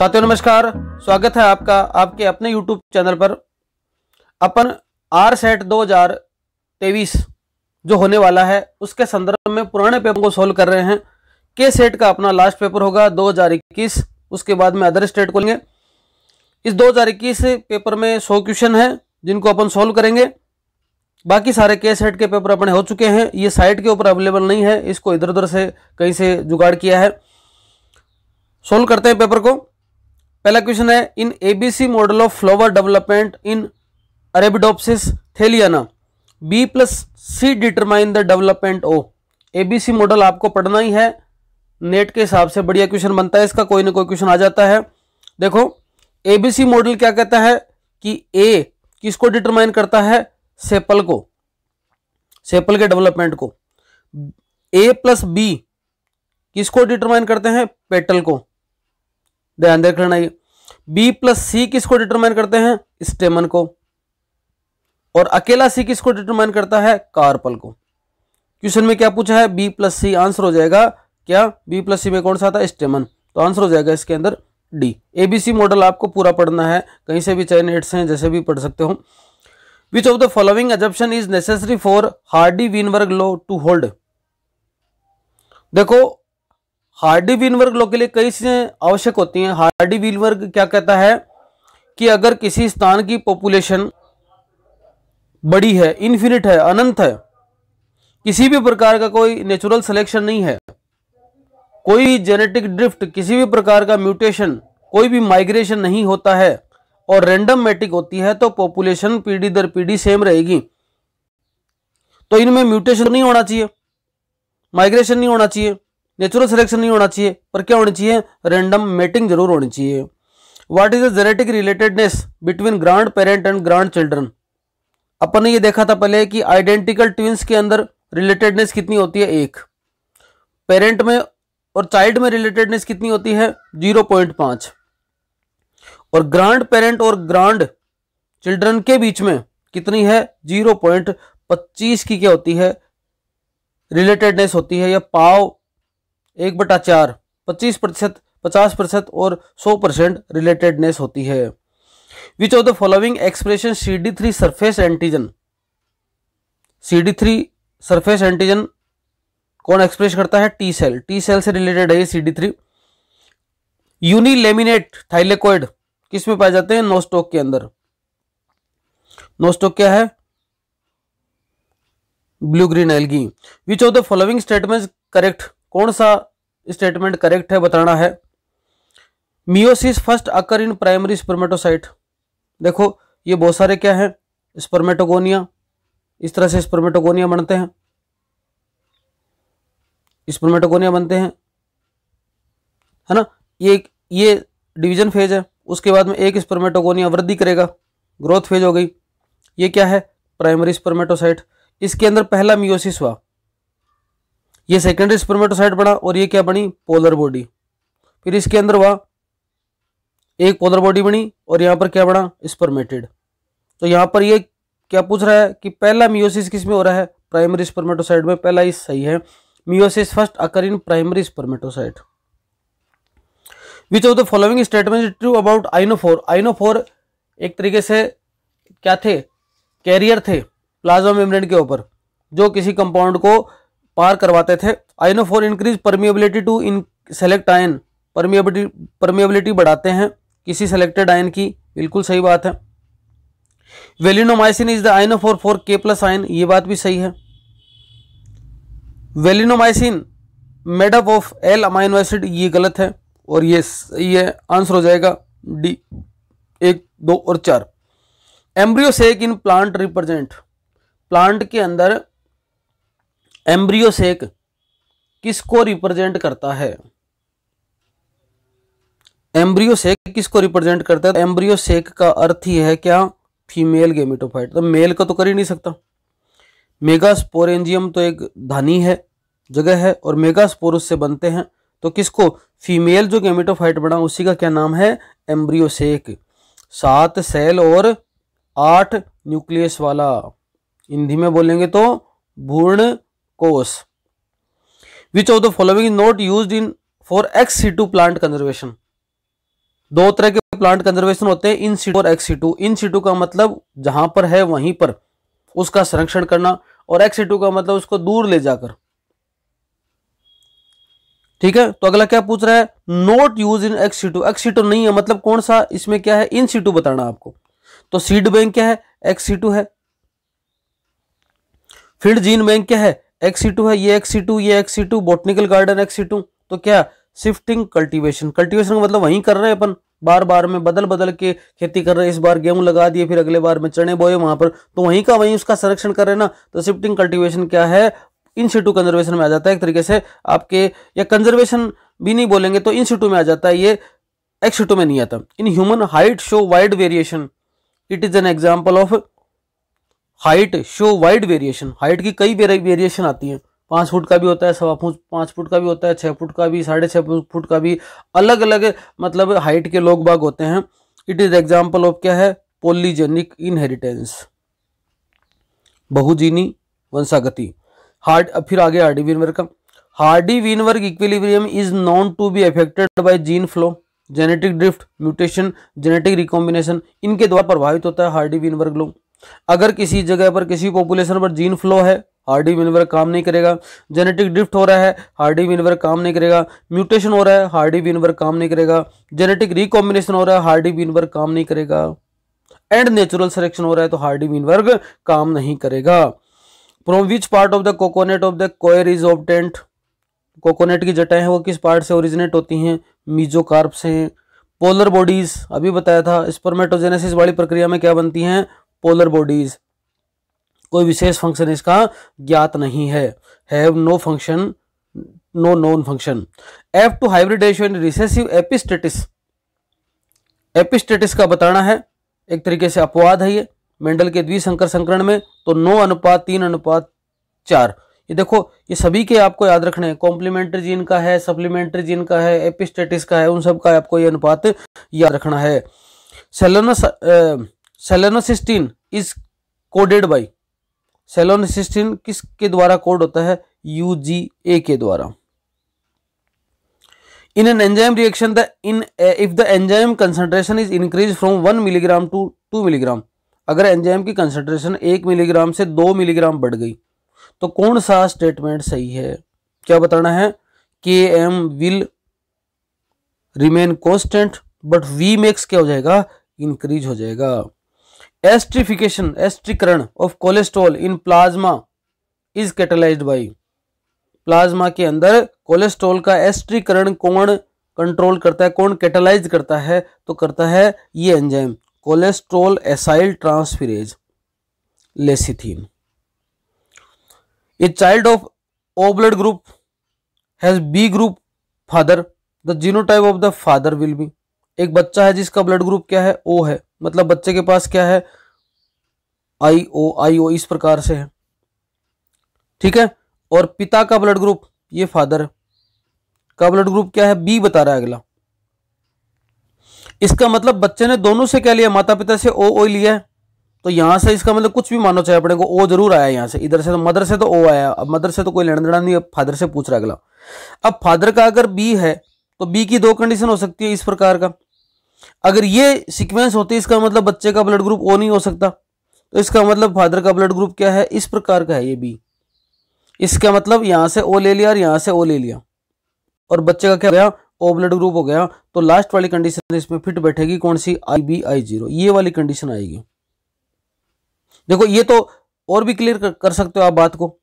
साथियों नमस्कार स्वागत है आपका आपके अपने यूट्यूब चैनल पर अपन आर सेट दो जो होने वाला है उसके संदर्भ में पुराने पेपर को सोल्व कर रहे हैं के सेट का अपना लास्ट पेपर होगा 2021 उसके बाद में अदर स्टेट को लेंगे इस 2021 पेपर में 100 क्वेश्चन है जिनको अपन सोल्व करेंगे बाकी सारे के सेट के पेपर अपने हो चुके हैं ये साइट के ऊपर अवेलेबल नहीं है इसको इधर उधर से कहीं से जुगाड़ किया है सोल्व करते हैं पेपर को पहला क्वेश्चन है in ABC model of flower development in arabidopsis thaliana B plus C determine the development of ABC model आपको पढ़ना ही है नेट के हिसाब से बढ़िया क्वेश्चन बनता है इसका कोई ना कोई क्वेश्चन आ जाता है देखो एबीसी मॉडल क्या कहता है कि ए किसको डिटरमाइन करता है सेपल को सेपल के डेवलपमेंट को ए प्लस बी किसको डिटरमाइन करते हैं पेटल को ध्यान देख लेना ये बी प्लस सी किसको डिटरमाइन करते हैं स्टेमन को और अकेला सी किसको डिटरमाइन करता है कार्पल को क्वेश्चन में क्या पूछा है बी प्लस सी आंसर हो जाएगा क्या बी प्लस सी में कौन सा आता है स्टेमन तो आंसर हो जाएगा इसके अंदर डी एबीसी मॉडल आपको पूरा पढ़ना है कहीं से भी चैन एट्स हैं जैसे भी पढ़ सकते हो which of the following assumption is necessary for Hardy Weinberg law to hold देखो हार्डी वीनवर्ग लोग के लिए कई चीज़ें आवश्यक होती हैं हार्डी वीनवर्ग क्या कहता है कि अगर किसी स्थान की पॉपुलेशन बड़ी है इन्फिनिट है अनंत है किसी भी प्रकार का कोई नेचुरल सिलेक्शन नहीं है कोई जेनेटिक ड्रिफ्ट किसी भी प्रकार का म्यूटेशन कोई भी माइग्रेशन नहीं होता है और रेंडम मेटिक होती है तो पॉपुलेशन पीढ़ी दर पीढ़ी सेम रहेगी तो इनमें म्यूटेशन नहीं होना चाहिए माइग्रेशन नहीं होना चाहिए नेचुरल सिलेक्शन नहीं होना चाहिए पर क्या होनी चाहिए रैंडम मेटिंग जरूर होनी चाहिए what is the genetic relatedness between grandparent and grandchildren अपन ने ये देखा था पहले कि आइडेंटिकल ट्विंस के अंदर रिलेटेडनेस कितनी होती है एक पेरेंट में और चाइल्ड में रिलेटेडनेस कितनी होती है जीरो पॉइंट पांच और ग्रांड पेरेंट और ग्रांड चिल्ड्रन के बीच में कितनी है जीरो पॉइंट पच्चीस की क्या होती है रिलेटेडनेस होती है या पाव एक बटा चार पच्चीस प्रतिशत पचास प्रतिशत और सौ परसेंट रिलेटेडनेस होती है which of the following expression C D three surface antigen C D three surface antigen कौन एक्सप्रेस करता है टी सेल टी सेल से रिलेटेड है C D three unilaminate thylakoid किस में पाए जाते हैं नोस्टोक के अंदर नोस्टोक क्या है blue green algae which of the following statement correct कौन सा स्टेटमेंट करेक्ट है बताना है meiosis first occur in primary spermatocyte देखो ये बहुत सारे क्या है स्पर्मेटोगोनिया इस तरह से स्पर्मेटोगोनिया बनते हैं स्पर्मेटोगोनिया बनते हैं है ना ये ये डिवीजन फेज है उसके बाद में एक स्पर्मेटोगोनिया वृद्धि करेगा ग्रोथ फेज हो गई ये क्या है प्राइमरी स्पर्मेटोसाइट इसके अंदर पहला मियोसिस हुआ ये सेकेंडरी स्पर्मेटोसाइट बना और ये क्या बनी पोलर बॉडी फिर इसके अंदर हुआ एक पोलर बॉडी बनी और यहाँ पर क्या बना स्पर्मेटेड तो यहाँ पर ये क्या पूछ रहा है कि पहला मियोसिस किस में हो रहा है प्राइमरी स्पर्मेटोसाइट में पहला इस सही है meiosis first occur in primary spermatocyte which of the following statement true about ionophore ionophore एक तरीके से क्या थे कैरियर थे प्लाज्मा मेम्ब्रेन के ऊपर जो किसी कंपाउंड को पार करवाते थे ionophore increase permeability to in select ion permeability permeability बढ़ाते हैं किसी सेलेक्टेड आयन की बिल्कुल सही बात है valinomycin is the ionophore for K plus ion ये बात भी सही है valinomycin made up of L amino acid ये गलत है और ये ये आंसर हो जाएगा डी एक दो और चार embryo sac in plant represent plant के अंदर एम्ब्रियोसेक किसको रिप्रेजेंट करता है एम्ब्रियोसेक किसको रिप्रेजेंट करता है तो एम्ब्रियोसेक का अर्थ ही है क्या फीमेल गेमिटोफाइट तो मेल का तो कर ही नहीं सकता मेगास्पोरेंजियम तो एक धानी है जगह है और मेगास्पोर उससे बनते हैं तो किसको फीमेल जो गेमिटोफाइट बना उसी का क्या नाम है एम्ब्रियोसेक सात सेल और आठ न्यूक्लियस वाला हिंदी में बोलेंगे तो भूर्ण course. Which of the following not use in for ex situ plant conservation दो तरह के प्लांट कंजर्वेशन होते हैं इन सीटू और एक्स टू इन सीटू का मतलब जहां पर है वहीं पर उसका संरक्षण करना और एक्स टू का मतलब उसको दूर ले जाकर ठीक है तो अगला क्या पूछ रहा है not use in ex situ ex situ नहीं है मतलब कौन सा इसमें क्या है इन सीटू बताना आपको तो सीड बैंक क्या है एक्स सी टू है फील्ड जीन बैंक क्या है एक्स सी टू है ये एक्स सी टू ये ex situ botanical garden ex situ तो क्या शिफ्टिंग कल्टीवेशन कल्टीवेशन का मतलब वहीं कर रहे हैं अपन बार बार में बदल बदल के खेती कर रहे हैं इस बार गेहूं लगा दिए फिर अगले बार में चने बोए वहां पर तो वहीं का वहीं उसका संरक्षण कर रहे हैं ना तो शिफ्टिंग कल्टिवेशन क्या है इन सीटू कंजर्वेशन में आ जाता है एक तरीके से आपके या कंजर्वेशन भी नहीं बोलेंगे तो इन सीटू में आ जाता है ये एक्स सीटू e में नहीं आता in human height show wide variation it is an example of height show wide variation height की कई वेरिएशन आती है पाँच फुट का भी होता है सवा फुट पाँच फुट का भी होता है छः फुट का भी साढ़े छः फुट का भी अलग अलग मतलब हाइट के लोग बाग होते हैं इट इज़ एग्जाम्पल ऑफ क्या है पोलीजेनिक इनहेरिटेंस बहुजीनी वंशागति हार्ड फिर आगे हार्डी वीनवर्ग का Hardy Weinberg equilibrium is known to be affected by gene flow genetic drift mutation genetic recombination इनके द्वारा प्रभावित होता है हार्डी वीनवर्ग लोग अगर किसी जगह पर किसी पॉपुलेशन पर जीन फ्लो है हार्डी विनवर काम नहीं करेगा जेनेटिक ड्रिफ्ट हो रहा है हार्डी विनवर काम नहीं करेगा म्यूटेशन हो रहा है हार्डी विनवर काम नहीं करेगा जेनेटिक रिकॉम्बिनेशन हो रहा है हार्डी विनवर काम नहीं करेगा एंड नेचुरल सिलेक्शन हो रहा है तो हार्डी विनवर काम नहीं करेगा from which part of the coconut of the coir is obtained coconut की जटाएं हैं वो किस पार्ट से ओरिजिनेट होती हैं मीजोकार्प से पोलर बॉडीज अभी बताया था स्पर्मेटोजेनेसिस वाली प्रक्रिया में क्या बनती हैं पोलर बॉडीज कोई विशेष फंक्शन इसका ज्ञात नहीं है have no function no known function F two hybridisation recessive epistasis epistasis का बताना है एक तरीके से अपवाद है ये मेंडल के द्विसंकर संकरण में तो नो अनुपात तीन अनुपात चार ये देखो ये सभी के आपको याद रखने हैं कॉम्प्लीमेंट्री जीन का है सप्लीमेंट्री जीन का है एपिस्टेटिस का है उन सब का आपको ये अनुपात याद रखना है सेलोनस selenocysteine is coded by selenocysteine किसके द्वारा कोड होता है यू जी ए के द्वारा in an enzyme reaction the in if the enzyme concentration is increase from one milligram to two milligram अगर एंजाइम की कंसंट्रेशन एक मिलीग्राम से दो मिलीग्राम बढ़ गई तो कौन सा स्टेटमेंट सही है क्या बताना है K M will remain constant but V max क्या हो जाएगा इंक्रीज हो जाएगा एस्ट्रीफिकेशन एस्ट्रीकरण of cholesterol in plasma is catalyzed by plasma के अंदर कोलेस्ट्रॉल का एस्ट्रीकरण कौन कंट्रोल करता है कौन कैटेलाइज करता है तो करता है ये enzyme cholesterol acyl transferase lecithin a child of O blood group has B group father the genotype of the father will be एक बच्चा है जिसका ब्लड ग्रुप क्या है ओ है मतलब बच्चे के पास क्या है आई ओ आई ओ इस प्रकार से है ठीक है और पिता का ब्लड ग्रुप ये फादर का ब्लड ग्रुप क्या है बी बता रहा है अगला इसका मतलब बच्चे ने दोनों से क्या लिया माता पिता से ओ ओ लिया है तो यहां से इसका मतलब कुछ भी मानो चाहे अपने को ओ जरूर आया यहां से इधर से तो मदर से तो ओ आया अब मदर से तो कोई लेना देना नहीं अब फादर से पूछ रहा अगला अब फादर का अगर बी है तो बी की दो कंडीशन हो सकती है इस प्रकार का अगर ये सिक्वेंस होती है इसका मतलब बच्चे का ब्लड ग्रुप ओ नहीं हो सकता तो इसका मतलब फादर का ब्लड ग्रुप क्या है इस प्रकार का है ये बी इसका मतलब यहां से ओ ले लिया और यहां से ओ ले लिया और बच्चे का क्या हो गया ओ ब्लड ग्रुप हो गया तो लास्ट वाली कंडीशन इसमें फिट बैठेगी कौन सी आई बी आई जीरो ये वाली कंडीशन आएगी देखो ये तो और भी क्लियर कर, कर सकते हो आप बात को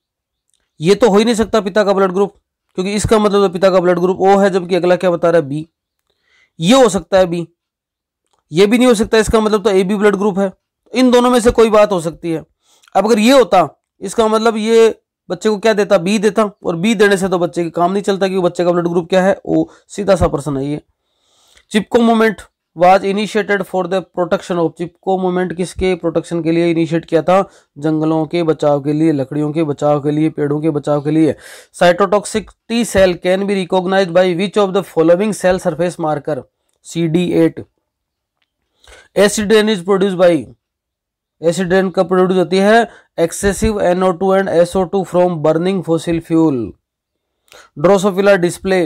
ये तो हो ही नहीं सकता पिता का ब्लड ग्रुप क्योंकि इसका मतलब तो पिता का ब्लड ग्रुप ओ है जबकि अगला क्या बता रहा है बी ये हो सकता है बी ये भी नहीं हो सकता इसका मतलब तो ए बी ब्लड ग्रुप है इन दोनों में से कोई बात हो सकती है अब अगर ये होता इसका मतलब ये बच्चे को क्या देता बी देता और बी देने से तो बच्चे के काम नहीं चलता क्योंकि बच्चे का ब्लड ग्रुप क्या है ओ सीधा सा प्रश्न है ये Chipko movement was initiated for the protection of Chipko movement किसके प्रोटेक्शन के लिए इनिशिएट किया था जंगलों के बचाव के लिए लकड़ियों के बचाव के लिए पेड़ों के बचाव के लिए cytotoxic T cell can be recognised by which of the following cell surface marker C D eight acid rain is produce by acid rain कब प्रोड्यूस होती है excessive NO two and SO two from burning fossil fuel Drosophila display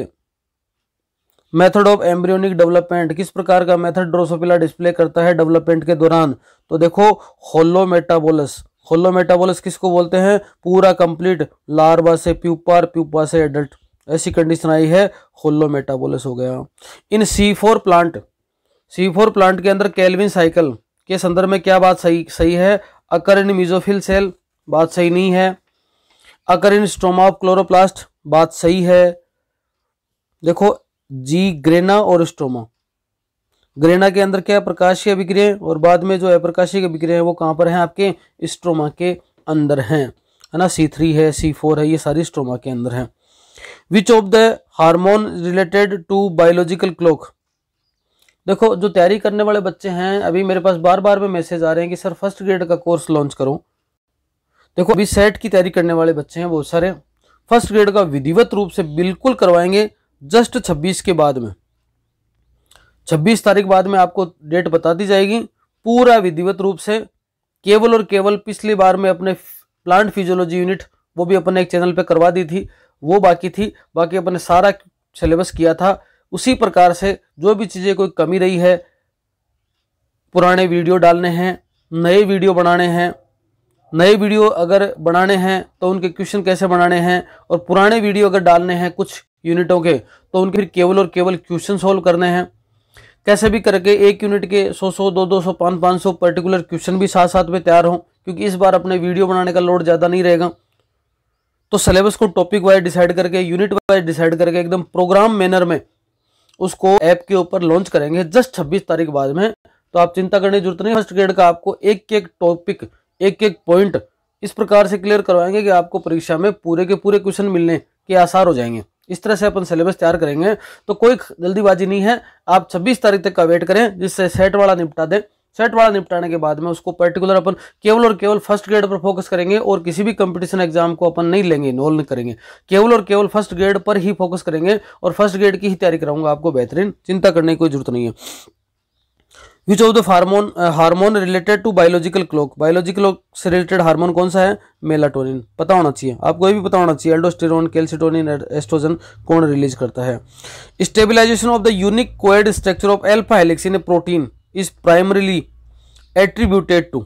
method of embryonic development किस प्रकार का method Drosophila display करता है development के दौरान तो देखो होलो मेटाबोलस होलो मेटाबोलस किसको बोलते हैं पूरा कंप्लीट लार्वा से प्यूपा और प्यूपा से एडल्ट ऐसी कंडीशन आई है होलो मेटाबोलस हो गया in C four plant C four plant के अंदर कैलविन साइकिल के संदर्भ में क्या बात सही सही है अकर इन म्यूजोफिल सेल बात सही नहीं है occur in stroma of chloroplast बात सही है देखो जी ग्रेना और स्टोमा ग्रेना के अंदर क्या है प्रकाशीय विग्रह और बाद में जो अप्रकाशीय विग्रह है वो कहाँ पर है आपके स्ट्रोमा के अंदर हैं है ना सी थ्री है सी फोर है ये सारी स्ट्रोमा के अंदर हैं which of the hormone related to biological clock देखो जो तैयारी करने वाले बच्चे हैं अभी मेरे पास बार बार में मैसेज आ रहे हैं कि सर फर्स्ट ग्रेड का कोर्स लॉन्च करो देखो अभी सेट की तैयारी करने वाले बच्चे हैं बहुत सारे फर्स्ट ग्रेड का विधिवत रूप से बिल्कुल करवाएंगे जस्ट छब्बीस के बाद में छब्बीस तारीख बाद में आपको डेट बता दी जाएगी पूरा विधिवत रूप से केवल और केवल पिछली बार में अपने प्लांट फिजियोलॉजी यूनिट वो भी अपने एक चैनल पे करवा दी थी वो बाकी थी बाकी अपने सारा सिलेबस किया था उसी प्रकार से जो भी चीज़ें कोई कमी रही है पुराने वीडियो डालने हैं नए वीडियो बनाने हैं नए वीडियो अगर बनाने हैं तो उनके क्वेश्चन कैसे बनाने हैं और पुराने वीडियो अगर डालने हैं कुछ यूनिटों के तो उनके फिर केवल और केवल क्वेश्चन सॉल्व करने हैं कैसे भी करके एक यूनिट के सौ सौ दो दो सौ पाँच पाँच सौ पर्टिकुलर क्वेश्चन भी साथ साथ में तैयार हों क्योंकि इस बार अपने वीडियो बनाने का लोड ज़्यादा नहीं रहेगा तो सिलेबस को टॉपिक वाइज डिसाइड करके यूनिट वाइज डिसाइड करके एकदम प्रोग्राम मैनर में उसको ऐप के ऊपर लॉन्च करेंगे जस्ट छब्बीस तारीख बाद में तो आप चिंता करने की जरूरत नहीं फर्स्ट ग्रेड का आपको एक एक टॉपिक एक एक पॉइंट इस प्रकार से क्लियर करवाएंगे कि आपको परीक्षा में पूरे के पूरे क्वेश्चन मिलने के आसार हो जाएंगे इस तरह से अपन सिलेबस तैयार करेंगे तो कोई जल्दीबाजी नहीं है आप 26 तारीख तक का वेट करें जिससे सेट वाला निपटा दें सेट वाला निपटाने के बाद में उसको पर्टिकुलर अपन केवल और केवल फर्स्ट ग्रेड पर फोकस करेंगे और किसी भी कंपटीशन एग्जाम को अपन नहीं लेंगे इनोल्व नहीं करेंगे केवल और केवल फर्स्ट ग्रेड पर ही फोकस करेंगे और फर्स्ट ग्रेड की ही तैयारी कराऊंगा आपको बेहतरीन चिंता करने की कोई जरूरत नहीं है which of the hormone hormone related to biological clock biological clock से रिलेटेड हार्मोन कौन सा है मेलाटोनिन पता होना चाहिए आपको ये भी पता होना चाहिए एल्डोस्टेरोन कैल्सिटोनिन एस्ट्रोजन कौन रिलीज करता है stabilisation of the unique coiled structure of alpha helix in protein is primarily attributed to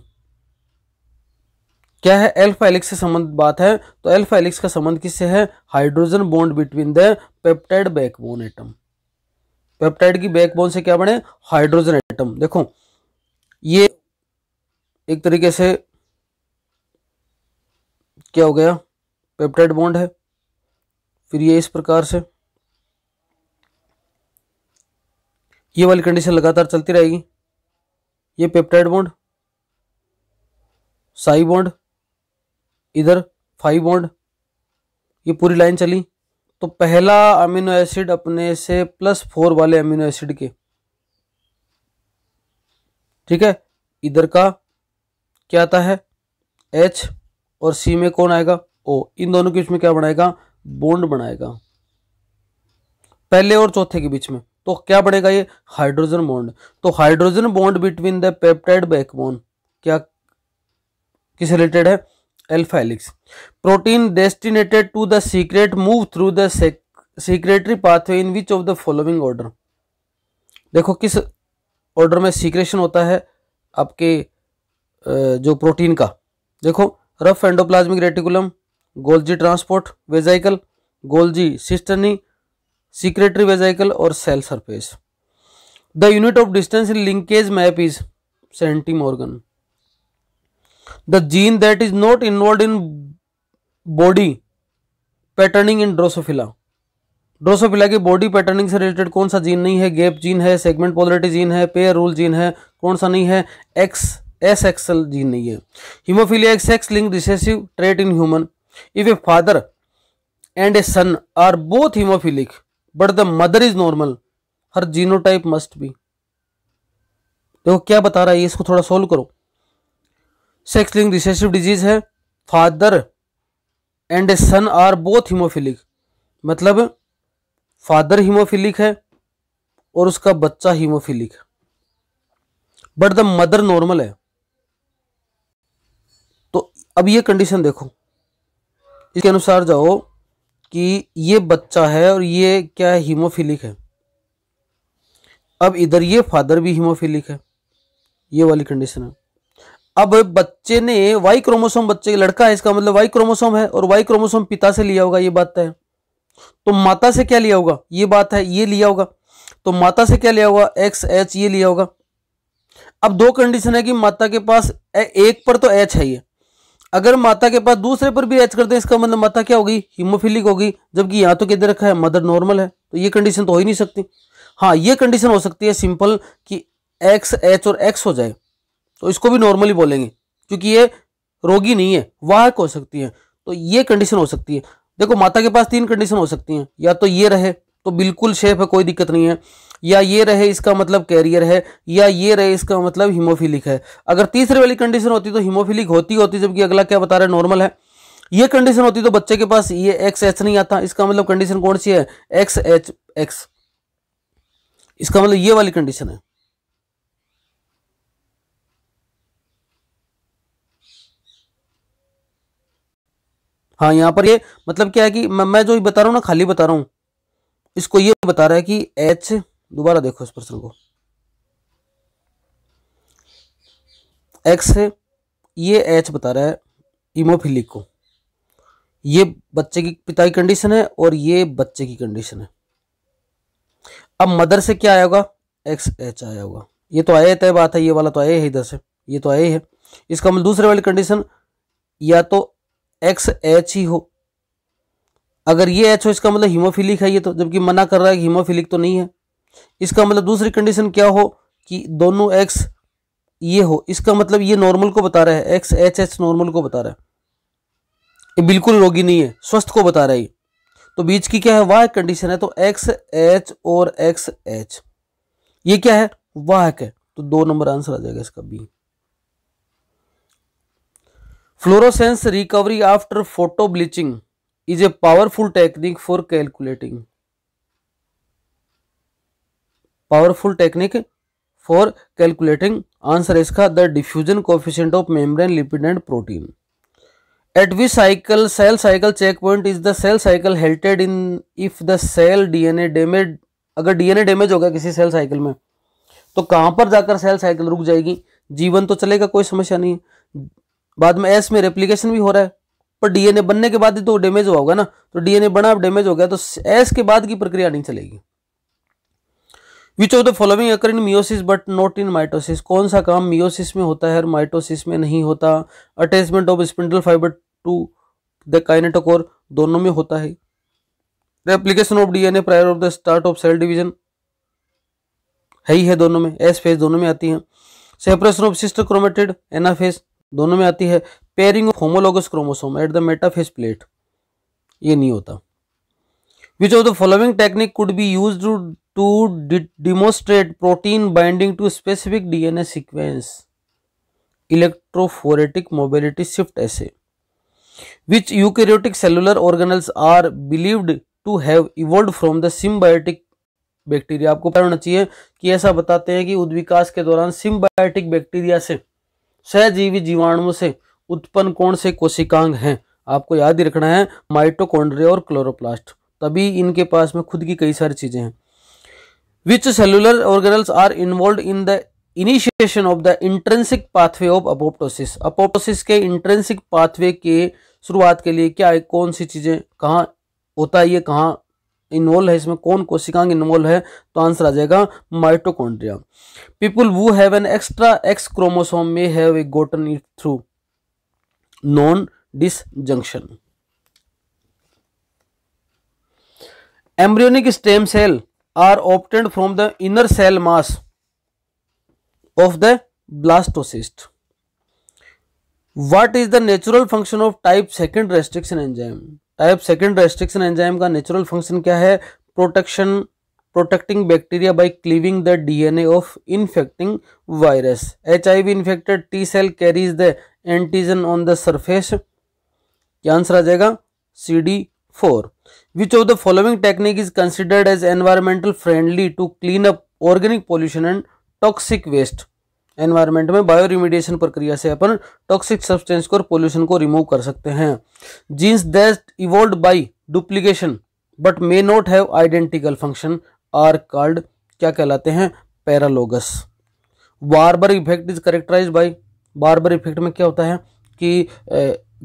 क्या है एल्फा हेलिक्स से संबंध बात है तो एल्फा हेलिक्स का संबंध किससे है hydrogen bond between the peptide backbone atom peptide की बैकबोन से क्या बने हाइड्रोजन एटम देखो ये एक तरीके से क्या हो गया पेप्टाइड बॉन्ड है फिर ये इस प्रकार से ये वाली कंडीशन लगातार चलती रहेगी ये पेप्टाइड बॉन्ड साई बॉन्ड इधर फाइव बॉन्ड ये पूरी लाइन चली तो पहला अमीनो एसिड अपने से प्लस फोर वाले अमीनो एसिड के ठीक है इधर का क्या आता है एच और सी में कौन आएगा ओ इन दोनों के बीच में क्या बनाएगा बॉन्ड बनाएगा पहले और चौथे के बीच में तो क्या बनेगा ये हाइड्रोजन बॉन्ड तो hydrogen bond between the peptide backbone क्या किस रिलेटेड है alpha helix protein destined to the secret move through the secretory secretory in which of the following order देखो किस ऑर्डर में सीक्रेशन होता है आपके जो प्रोटीन का देखो rough endoplasmic reticulum Golgi transport vesicle Golgi cisternae secretory vesicle और cell surface the unit of distance in linkage map is Morgan the gene that is not involve in body patterning in Drosophila Drosophila की body patterning से related कौन सा gene नहीं है gap gene है segment polarity gene है pair rule gene है कौन सा नहीं है एक्स एस एक्सल जीन नहीं है हीमोफीलिया एक sex link recessive trait in human if a father and a son are both haemophilic but the mother is normal her genotype must be देखो क्या बता रहा है इसको थोड़ा सोल्व करो सेक्स लिंग रिसेसिव डिजीज है father and son are both haemophilic मतलब फादर हीमोफिलिक है और उसका बच्चा हीमोफिलिक है बट द मदर नॉर्मल है तो अब ये कंडीशन देखो इसके अनुसार जाओ कि ये बच्चा है और ये क्या है हीमोफिलिक है अब इधर ये फादर भी हीमोफिलिक है ये वाली कंडीशन है अब बच्चे ने वाई क्रोमोसोम बच्चे लड़का है इसका मतलब वाई क्रोमोसोम है और वाई क्रोमोसोम पिता से लिया होगा ये बात है तो माता से क्या लिया होगा ये बात है ये लिया होगा तो माता से क्या लिया होगा एक्स एच ये लिया होगा अब दो कंडीशन है कि माता के पास एक पर तो एच है ये अगर माता के पास दूसरे पर भी एच कर दें इसका मतलब माता क्या होगी हीमोफिलिक होगी जबकि यहाँ तो कहते रखा है मदर नॉर्मल है तो ये कंडीशन तो हो ही नहीं सकती हाँ ये कंडीशन हो सकती है सिंपल कि एक्स एच और एक्स हो जाए तो इसको भी नॉर्मली बोलेंगे क्योंकि ये रोगी नहीं है वाहक हो सकती है तो ये कंडीशन हो सकती है देखो माता के पास तीन कंडीशन हो सकती हैं या तो ये रहे तो बिल्कुल शेफ है कोई दिक्कत नहीं है या ये रहे इसका मतलब कैरियर है या ये रहे इसका मतलब हीमोफिलिक है अगर तीसरे वाली कंडीशन होती तो हीमोफिलिक होती होती जबकि अगला क्या बता रहे नॉर्मल है ये कंडीशन होती तो बच्चे के पास ये एक्स एच नहीं आता इसका मतलब कंडीशन कौन सी है एक्स एच एक्स इसका मतलब ये वाली कंडीशन है हाँ यहाँ पर ये मतलब क्या है कि मैं, मैं जो बता रहा हूँ ना खाली बता रहा हूँ इसको ये बता रहा है कि एच दोबारा देखो इस प्रश्न को एक्स ये एच बता रहा है इमोफिलिक को ये बच्चे की पिता की कंडीशन है और ये बच्चे की कंडीशन है अब मदर से क्या आया होगा एक्स एच आया होगा ये तो आया तय बात है ये वाला तो आया है इधर से ये तो आया है इसका मतलब दूसरे वाली कंडीशन या तो एक्स एच ही हो अगर ये एच हो इसका मतलब हीमोफिलिक है ये तो जबकि मना कर रहा है कि हीमोफिलिक तो नहीं है इसका मतलब दूसरी कंडीशन क्या हो कि दोनों एक्स ये हो इसका मतलब ये नॉर्मल को बता रहा है एक्स एच एच नॉर्मल को बता रहा है ये बिल्कुल रोगी नहीं है स्वस्थ को बता रहा है ये तो बीच की क्या है वाह कंडीशन है तो एक्स एच और एक्स एच ये क्या है वाह है तो दो नंबर आंसर आ जाएगा इसका B fluorescence recovery after photobleaching is a powerful technique for calculating powerful technique for calculating answer इसका the diffusion coefficient of membrane lipid and protein at वी cycle cell cycle checkpoint is the cell cycle halted in if the cell DNA damage अगर DNA damage होगा किसी cell cycle में तो कहां पर जाकर सेल साइकिल रुक जाएगी जीवन तो चलेगा कोई समस्या नहीं है बाद में एस में रेप्लीकेशन भी हो रहा है पर डीएनए बनने के बाद ही तो डैमेज हुआ होगा ना तो डीएनए बना अब डैमेज हो गया तो एस के बाद की प्रक्रिया नहीं चलेगी which of the following occur in meiosis but not in mitosis कौन सा काम मियोसिस में होता है और माइटोसिस में नहीं होता attachment of spindle fibre to the kinetochore दोनों में होता है replication of DNA prior of the start of cell division है ही है दोनों में एस फेज दोनों में आती है separation of sister chromatid anaphase दोनों में आती है pairing of homologous chromosome at the metaphase plate ये नहीं होता which of the following technique could be use to demonstrate protein binding to specific DNA sequence electrophoretic mobility shift assay which eukaryotic cellular organelles are believed to have evolve from the symbiotic bacteria आपको पता होना चाहिए कि ऐसा बताते हैं कि उद्विकास के दौरान सिम्बायोटिक बैक्टीरिया से सहजीवी जीवाणुओं से उत्पन्न कौन से कोशिकांग हैं आपको याद ही रखना है माइटोकॉन्ड्रिया और क्लोरोप्लास्ट तभी इनके पास में खुद की कई सारी चीज़ें हैं which cellular organelles are involve in the initiation of the intrinsic pathway of apoptosis apoptosis के इंट्रेंसिक पाथवे के शुरुआत के लिए क्या कौन सी चीज़ें कहाँ होता है ये कहाँ इन्वॉल्व है इसमें कौन कोशिकांग इन्वॉल्व है तो आंसर आ जाएगा mitochondria people who have an extra X chromosome may have a gotten it through nondisjunction embryonic stem cell are obtained from the inner cell mass of the blastocyst what is the natural function of type second restriction enzyme type second restriction enzyme का natural function क्या है protection protecting bacteria by cleaving the DNA of infecting virus H I V infected T cell carries the antigen on the surface क्या answer आ जाएगा C D four which of the following technique is considered as environmental friendly to clean up organic pollution and toxic waste environment में bioremediation प्रक्रिया से अपन toxic substance को और pollution को remove कर सकते हैं genes that evolve by duplication but may not have identical function are called क्या कहलाते हैं paralogous barber effect is characterise by barber effect में क्या होता है कि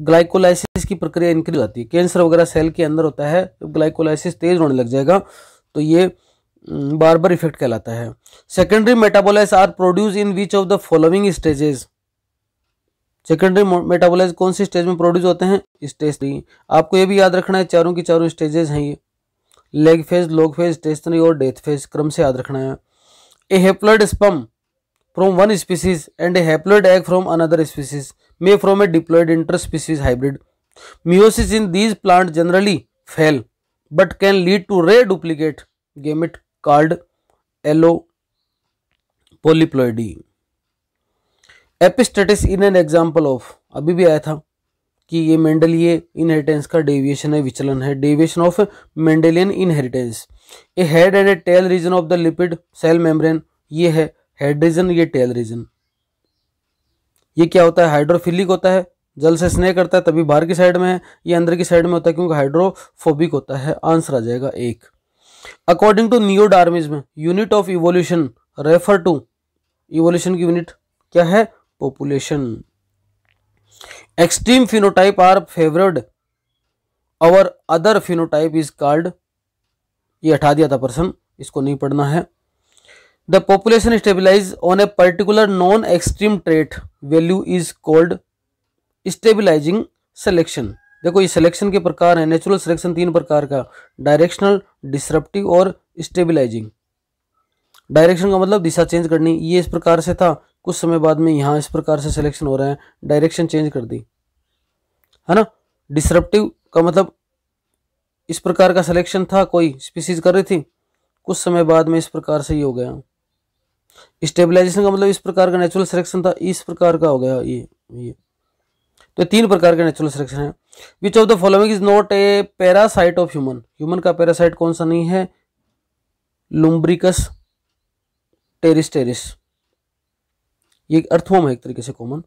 ग्लाइकोलाइसिस की प्रक्रिया इंक्रीज होती है कैंसर वगैरह सेल के अंदर होता है तो ग्लाइकोलाइसिस तेज होने लग जाएगा तो ये बार्बर इफेक्ट कहलाता है secondary metabolites are produce in which of the following stages secondary metabolites कौन से स्टेज में प्रोड्यूस होते हैं स्टेज थ्री आपको ये भी याद रखना है चारों की चारों स्टेजेस हैं ये lag phase log phase stage three और डेथ फेज क्रम से याद रखना है a haploid sperm from one species and a haploid egg from another species may from a diploid interspecies hybrid meiosis in these plant generally fail but can lead to re duplicate gamete called allo allopolyploidy epistasis in an example of अभी भी आया था कि ये मेंडलीय inheritance का deviation है विचलन है deviation of Mendelian inheritance a head and a tail region of the lipid cell membrane ये है हेड रीजन ये टेल रीजन ये क्या होता है हाइड्रोफिलिक होता है जल से स्नेह करता है तभी बाहर की साइड में है ये अंदर की साइड में होता है क्योंकि हाइड्रोफोबिक होता है आंसर आ जाएगा एक according to neo Darwinism unit of evolution refer to evolution की यूनिट क्या है population extreme phenotype are favoured और अदर फिनोटाइप इज कॉल्ड ये हटा दिया था पर्सन इसको नहीं पढ़ना है the population stabilise on a particular non extreme trait value is called stabilising selection देखो ये सिलेक्शन के प्रकार हैं नेचुरल सिलेक्शन तीन प्रकार का डायरेक्शनल डिसरप्टिव और स्टेबलाइजिंग डायरेक्शन का मतलब दिशा चेंज करनी ये इस प्रकार से था कुछ समय बाद में यहाँ इस प्रकार से सिलेक्शन हो रहा है डायरेक्शन चेंज कर दी है ना डिसरप्टिव का मतलब इस प्रकार का सिलेक्शन था कोई स्पीसीज कर रही थी कुछ समय बाद में इस प्रकार से ही हो गया स्टेबलाइजेशन का मतलब इस प्रकार का नेचुरल सिलेक्शन था इस प्रकार का हो गया ये ये तो तीन प्रकार के नेचुरल सिलेक्शन है which of the following is not a parasite of human human का पैरासाइट कौन सा नहीं है लुम्ब्रिकस टेरिस टेरिस ये अर्थवम है एक तरीके से common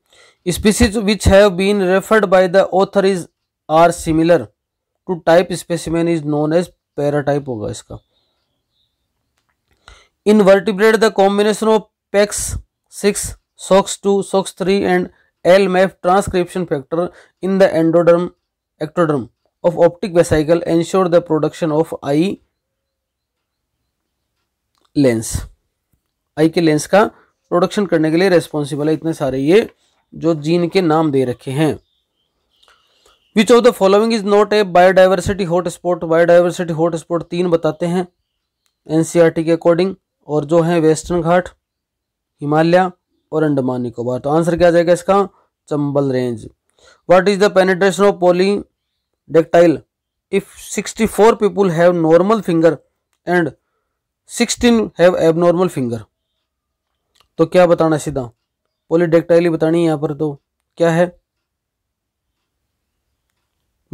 species which have been referred by the author is are similar to type specimen is known as paratype होगा इसका in invertebrate the combination of Pax six Sox two Sox three and LMAP transcription factor in the endoderm ectoderm of optic vesicle ensure the production of eye lens eye के lens का production करने के लिए responsible है इतने सारे ये जो जीन के नाम दे रखे हैं which of the following is not a biodiversity hot spot biodiversity hot spot तीन बताते हैं एनसीईआरटी e के अकॉर्डिंग और जो है वेस्टर्न घाट हिमालय और अंडमान निकोबार तो आंसर क्या जाएगा इसका Chambal range what is the penetration of polydactyly if 64 people have normal finger and 16 have abnormal finger तो क्या बताना सीधा पोली डेक्टाइल ही बतानी है यहाँ पर तो क्या है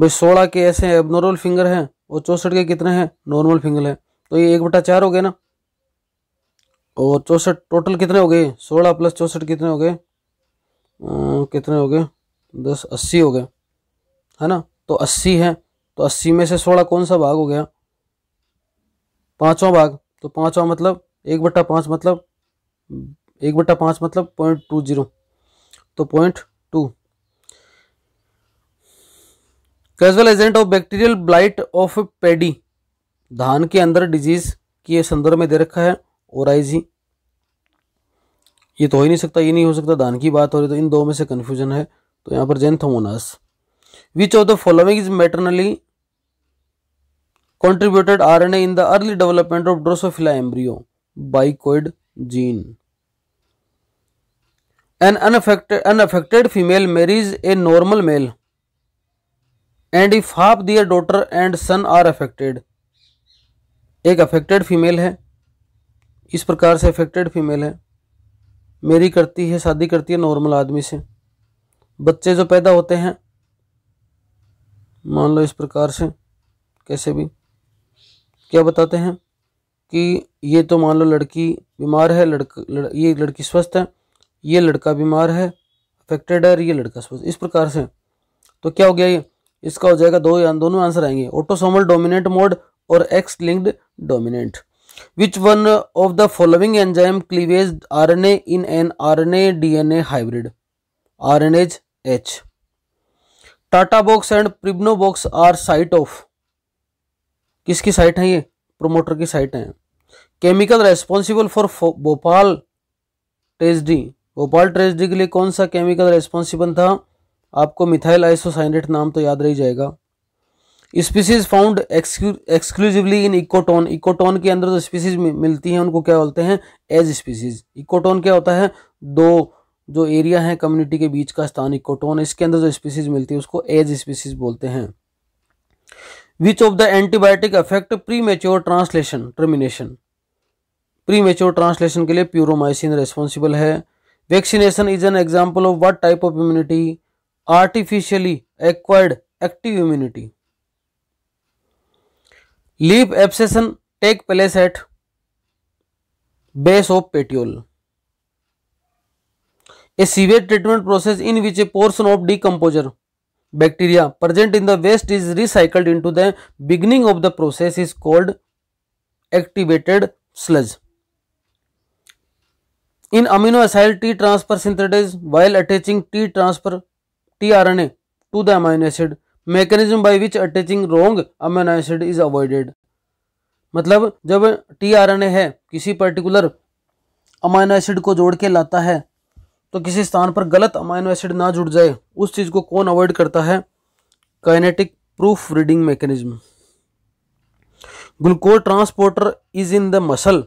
भाई सोलह के ऐसे एबनॉर्मल फिंगर हैं और चौसठ के कितने हैं नॉर्मल फिंगर हैं तो ये एक बटा चार हो गया ना और चौंसठ टोटल कितने हो गए सोलह प्लस चौंसठ कितने हो गए कितने हो गए दस अस्सी हो गए है ना तो अस्सी है तो अस्सी में से सोलह कौन सा भाग हो गया पाँचवा भाग तो पाँचवा मतलब एक बट्टा पाँच मतलब एक बट्टा पाँच मतलब पॉइंट टू जीरो तो point two causal agent of bacterial blight of paddy धान के अंदर डिजीज के संदर्भ में दे रखा है और आई जी ये तो हो ही नहीं सकता ये नहीं हो सकता दान की बात हो रही तो इन दो में से कन्फ्यूजन है तो यहाँ पर Xanthomonas which of the following is maternally contributed R N A in the early development of Drosophila embryo bicoid gene an unaffected unaffected female marries a normal male and if half their daughter and son are affected एक affected female है इस प्रकार से affected female है मेरी करती है शादी करती है नॉर्मल आदमी से बच्चे जो पैदा होते हैं मान लो इस प्रकार से कैसे भी क्या बताते हैं कि ये तो मान लो लड़की बीमार है लड़का लड़, ये लड़की स्वस्थ है ये लड़का बीमार है अफेक्टेड है और ये लड़का स्वस्थ इस प्रकार से तो क्या हो गया ये इसका हो जाएगा दो या दोनों आंसर आएंगे ऑटोसोमल डोमिनेंट मोड और X linked dominant which one of the following enzyme cleaves rna in an rna dna hybrid rnase h TATA box and Pribnow box are site of किसकी साइट है ये promoter की site है chemical responsible for Bhopal tragedy Bhopal tragedy के लिए कौन सा chemical responsible था आपको मिथाइल आइसोसाइनेट नाम तो याद रह जाएगा species found exclusively in ecotone ecotone के अंदर जो तो स्पीसीज मिलती हैं उनको क्या बोलते हैं एज स्पीसीज इकोटोन क्या होता है दो जो एरिया है कम्युनिटी के बीच का स्थान इकोटोन इसके अंदर जो स्पीसीज मिलती है उसको एज स्पीसीज बोलते हैं which of the antibiotic affect premature translation termination premature translation के लिए प्यूरोमाइसिन रेस्पॉन्सिबल है vaccination is an example of what type of immunity artificially acquired active immunity leaf abscission take place at base of petiole a severe treatment process in which a portion of decomposer bacteria present in the waste is recycled into the beginning of the process is called activated sludge in amino acyl T transfer synthetase while attaching T transfer T R N A to the amino acid mechanism by which attaching wrong amino acid is avoided मतलब जब T R N ए है किसी particular amino acid को जोड़ के लाता है तो किसी स्थान पर गलत अमाइनो एसिड ना जुड़ जाए उस चीज़ को कौन अवॉइड करता है kinetic proofreading mechanism glucose transporter is in the muscle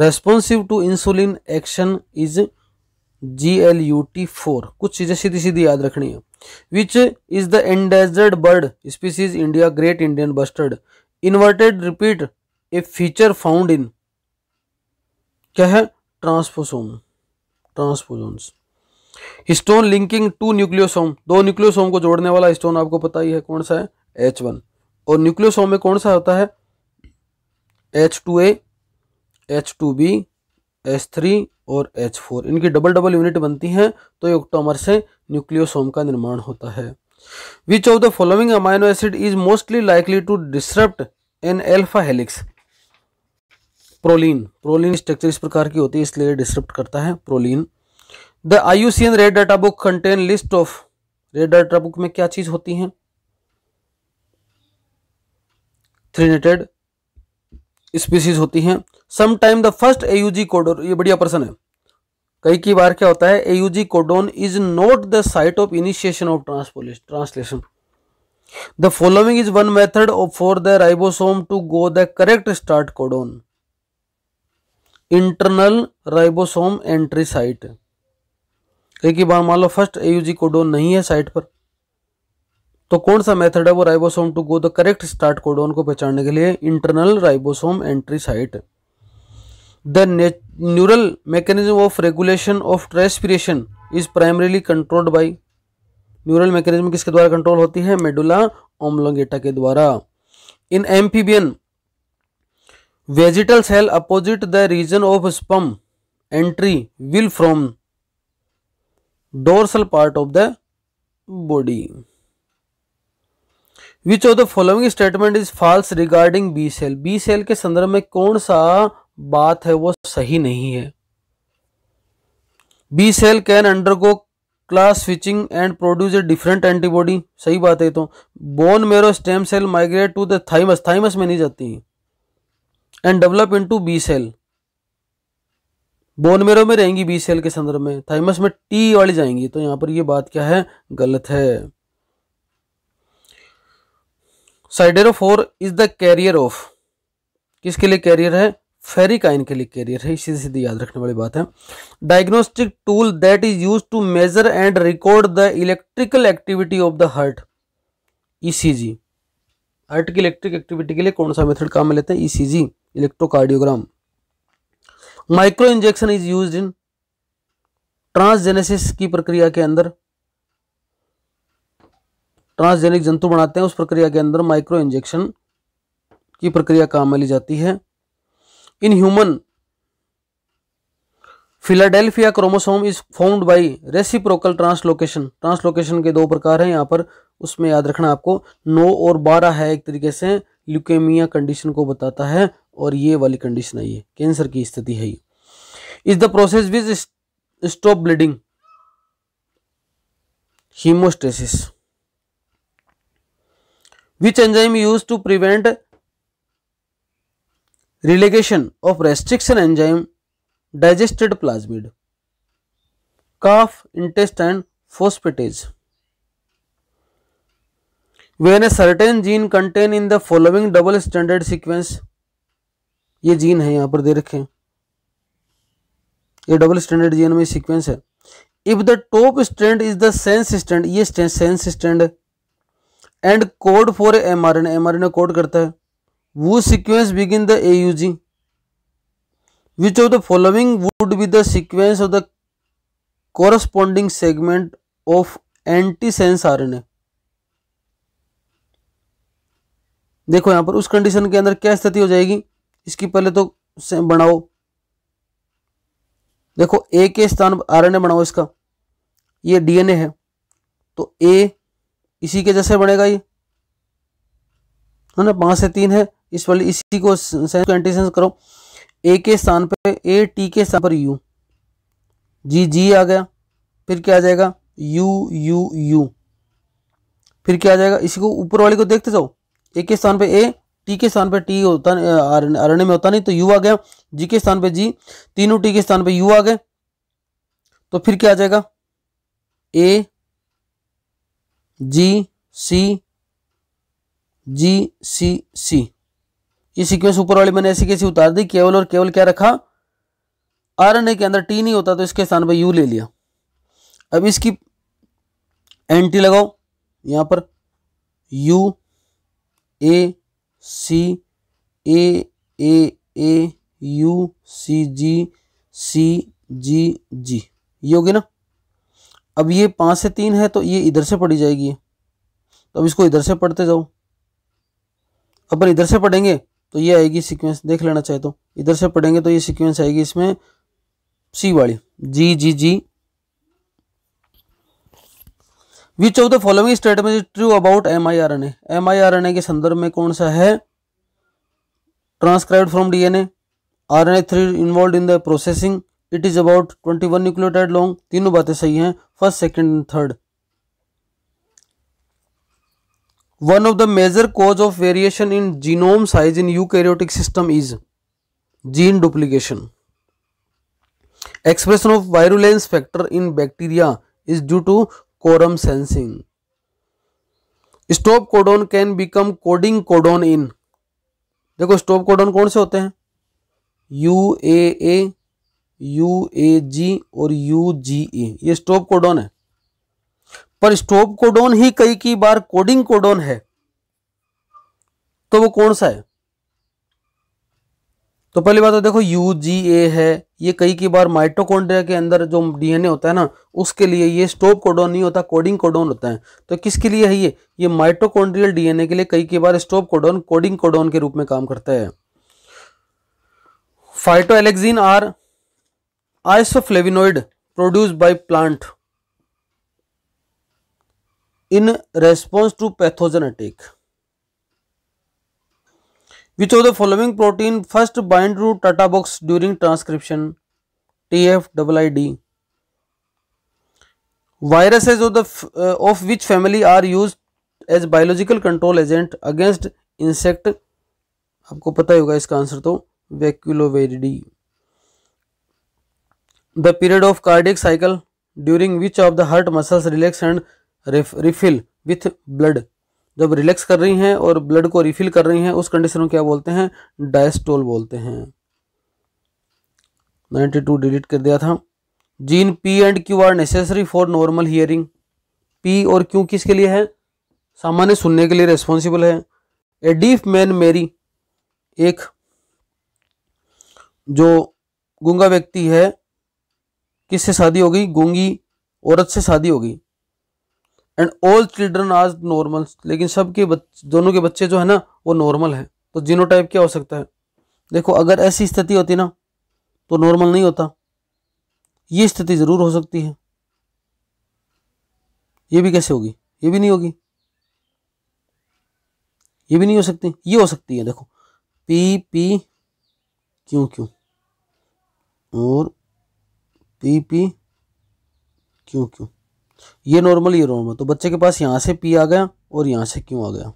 responsive to insulin action is G L U T four कुछ चीज़ें सीधी सीधी याद रखनी है which is the endangered bird species India great Indian bustard inverted repeat a feature found in क्या है transposome transposons stone linking two nucleosome दो न्यूक्लियोसोम को जोड़ने वाला स्टोन आपको पता ही है कौन सा है एच वन और न्यूक्लियोसोम में कौन सा होता है H two A H two B H three और एच फोर इनकी डबल डबल यूनिट बनती हैं तो ऑक्टोमर से न्यूक्लियोसोम का निर्माण होता है which of the following amino acid is mostly likely to disturb an alpha helix proline proline structure इस प्रकार की होती है इसलिए डिस्टर्ब करता है proline the IUCN red data book contain list of red data book में क्या चीज होती है थ्रीनेटेड स्पीसीज होती हैं sometime the first AUG codon ये बढ़िया प्रश्न है कई की बार क्या होता है AUG codon is not the site of initiation of translation the following is one method for the ribosome to go the correct start codon internal ribosome entry site कई की बार मान लो फर्स्ट एयूजी कोडोन नहीं है site पर तो कौन सा method है वो ribosome to go the correct start codon को पहचानने के लिए internal ribosome entry site the neural mechanism of regulation of respiration is primarily controlled by neural mechanism किसके द्वारा कंट्रोल होती है मेडुला ओमलोंगेटा के द्वारा in amphibian vegetal cell opposite the region of sperm entry will from dorsal part of the body which of the following statement is false regarding B cell B cell के संदर्भ में कौन सा बात है वो सही नहीं है B cell can undergo class switching and produce a different antibody सही बात है तो bone marrow stem cell migrate to the thymus thymus में नहीं जाती and develop into B cell bone marrow में रहेंगी बी सेल के संदर्भ में थाइमस में टी वाली जाएंगी तो यहां पर ये बात क्या है गलत है siderophore is the carrier of किसके लिए कैरियर है फेरिकाइन के लिए कैरियर है इसी सीधी याद रखने वाली बात है diagnostic tool that is use to measure and record the electrical activity of the heart ECG heart की इलेक्ट्रिक एक्टिविटी के लिए कौन सा मेथड काम में लेते हैं ECG electrocardiogram microinjection is use in transgenesis की प्रक्रिया के अंदर ट्रांसजेनिक जंतु बनाते हैं उस प्रक्रिया के अंदर माइक्रो इंजेक्शन की प्रक्रिया काम में ली जाती है in human Philadelphia chromosome is found by reciprocal translocation translocation के दो प्रकार हैं यहाँ पर उसमें याद रखना आपको नौ और बारह है एक तरीके से ल्यूकेमिया कंडीशन को बताता है और ये वाली कंडीशन है ये कैंसर की स्थिति है ये is the process which stop bleeding haemostasis which enzyme used to prevent relegation of restriction enzyme digested plasmid cough intestine phosphatase when a certain gene contain in the following double standard sequence ये gene है यहाँ पर दे रखे हैं ये double standard gene में sequence है if the top stand is the sense stand ये sense stand and code for M R N M R N A code करता है वो sequence begin the A U G which of the following would be the sequence of the corresponding segment R N A देखो यहां पर उस condition के अंदर क्या स्थिति हो जाएगी इसकी पहले तो बनाओ देखो ए के स्थान आर एन ए बनाओ इसका ये डीएनए है तो ए इसी के जैसे बढ़ेगा ये है ना पाँच से तीन है इस वाले इसी को एंटीसेंस करो ए के स्थान पर ए टी के स्थान पर यू जी जी आ गया फिर क्या आ जाएगा यू यू यू फिर क्या आ जाएगा इसी को ऊपर वाले को देखते जाओ ए के स्थान पे ए टी के स्थान पे टी होता आरण्य में होता नहीं तो यू आ गया जी के स्थान पे जी तीनों टी के स्थान पे यू आ गए तो फिर क्या आ जाएगा ए जी सी जी सी सी ये सीक्वेंस ऊपर वाली मैंने ऐसी कैसी उतार दी केवल और केवल क्या रखा आर के अंदर टी नहीं होता तो इसके स्थान पर यू ले लिया अब इसकी एंट्री लगाओ यहां पर U A C A A A you see जी सी जी जी ये होगी ना अब ये पाँच से तीन है तो ये इधर से पढ़ी जाएगी तो अब इसको इधर से पढ़ते जाओ अपन इधर से पढ़ेंगे तो ये आएगी सीक्वेंस देख लेना चाहे तो इधर से पढ़ेंगे तो ये सीक्वेंस आएगी इसमें सी वाली जी जी जी which of the following statement is true about M I R N M I R N A के संदर्भ में कौन सा है transcribe from D N A R N A three involve in the processing it is about twenty one nucleotide long तीनों बातें सही हैं first second and third one of the major cause of variation in genome size in eukaryotic system is gene duplication expression of virulence factor in bacteria is due to quorum sensing stop codon can become coding codon in देखो stop codon कौन से होते हैं U A A U A जी और you जी ए ये stop codon है पर stop codon ही कई की बार कोडिंग कोडोन है तो वो कौन सा है तो पहली बात तो देखो यू जी ए है ये कई की बार माइटोकॉन्ड्रिया के अंदर जो डीएनए होता है ना उसके लिए ये स्टॉप कोडोन नहीं होता कोडिंग कोडोन होता है तो किसके लिए है ये ये माइटोकॉन्ड्रियल डीएनए के लिए कई की बार स्टॉप कोडोन कोडिंग कोडोन के रूप में काम करता है phytoalexin are isoflavonoid produce by plant in response to pathogen attack which of the following protein first bind to TATA box during transcription T F double I D viruses of the of which family are use as biological control agent against insect आपको पता ही होगा इसका answer तो baculoviridae the period of cardiac cycle during which of the heart muscles relax and refill with blood जब relax कर रही हैं और ब्लड को रिफिल कर रही हैं उस कंडीशन को क्या बोलते हैं डायस्टोल बोलते हैं 92 डिलीट कर दिया था gene P and Q are necessary for normal hearing P और क्यू किसके लिए है सामान्य सुनने के लिए रेस्पॉन्सिबल है ए डीफ मैन मेरी एक जो गुंगा व्यक्ति है किससे शादी हो गई गूंगी औरत से शादी हो गई एंड ऑल चिल्ड्रन आज नॉर्मल लेकिन सबके बच्चे दोनों के बच्चे जो है ना वो नॉर्मल है तो जीनो टाइप क्या हो सकता है देखो अगर ऐसी स्थिति होती ना तो नॉर्मल नहीं होता ये स्थिति ज़रूर हो सकती है ये भी कैसे होगी ये भी नहीं होगी ये भी नहीं हो सकती ये हो सकती है देखो पी पी क्यों क्यों और पी पी क्यू क्यू ये नॉर्मल ये नॉर्मल तो बच्चे के पास यहाँ से पी आ गया और यहाँ से क्यों आ गया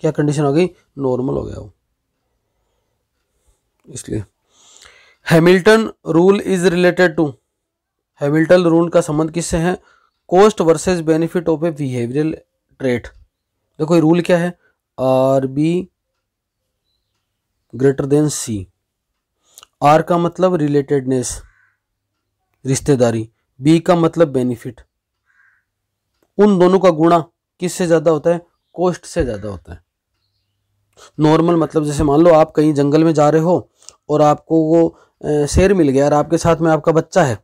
क्या कंडीशन आ गई नॉर्मल हो गया वो इसलिए Hamilton rule is related to Hamilton rule का संबंध किससे है cost versus benefit of a behavioural trait देखो ये रूल क्या है R B greater than C R का मतलब रिलेटेडनेस रिश्तेदारी बी का मतलब बेनिफिट उन दोनों का गुणा किससे ज़्यादा होता है कोस्ट से ज़्यादा होता है नॉर्मल मतलब जैसे मान लो आप कहीं जंगल में जा रहे हो और आपको वो शेर मिल गया और आपके साथ में आपका बच्चा है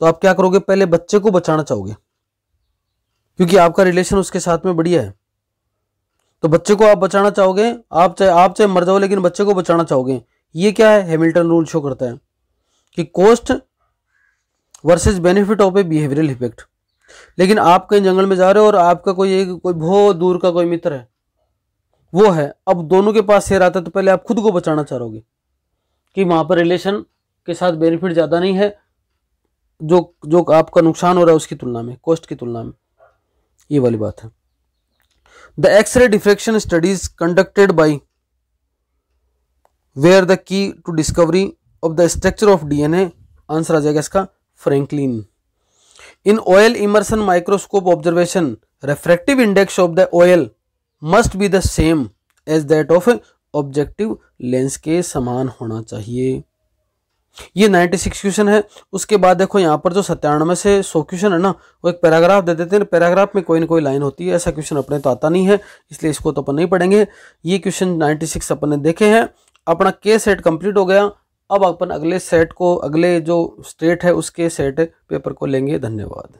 तो आप क्या करोगे पहले बच्चे को बचाना चाहोगे क्योंकि आपका रिलेशन उसके साथ में बढ़िया है तो बच्चे को आप बचाना चाहोगे आप चाहे आप चाहे मर जाओ लेकिन बच्चे को बचाना चाहोगे ये क्या है हेमिल्टन रूल शो करता है कि cost versus benefit of a behavioural effect लेकिन आप कहीं जंगल में जा रहे हो और आपका कोई एक कोई बहुत दूर का कोई मित्र है वो है अब दोनों के पास शेर आता है तो पहले आप खुद को बचाना चाह रहोगे कि वहाँ पर रिलेशन के साथ बेनिफिट ज़्यादा नहीं है जो जो आपका नुकसान हो रहा है उसकी तुलना में कॉस्ट की तुलना में ये वाली बात है the x ray diffraction studies conducted by were the key to discovery of the structure of DNA answer आ जाएगा इसका Franklin in oil immersion microscope observation refractive index of the oil must be the same as that of objective lens के समान होना चाहिए ये 96 question है उसके बाद देखो यहाँ पर जो सत्तानवे से 100 क्वेश्चन है ना वो एक पैराग्राफ दे देते हैं पैराग्राफ में कोई ना कोई लाइन होती है ऐसा क्वेश्चन अपने तो आता नहीं है इसलिए इसको तो अपन नहीं पढ़ेंगे ये क्वेश्चन 96 अपन ने देखे हैं अपना के सेट कंप्लीट हो गया अब अपन अगले सेट को अगले जो स्टेट है उसके सेट पेपर को लेंगे धन्यवाद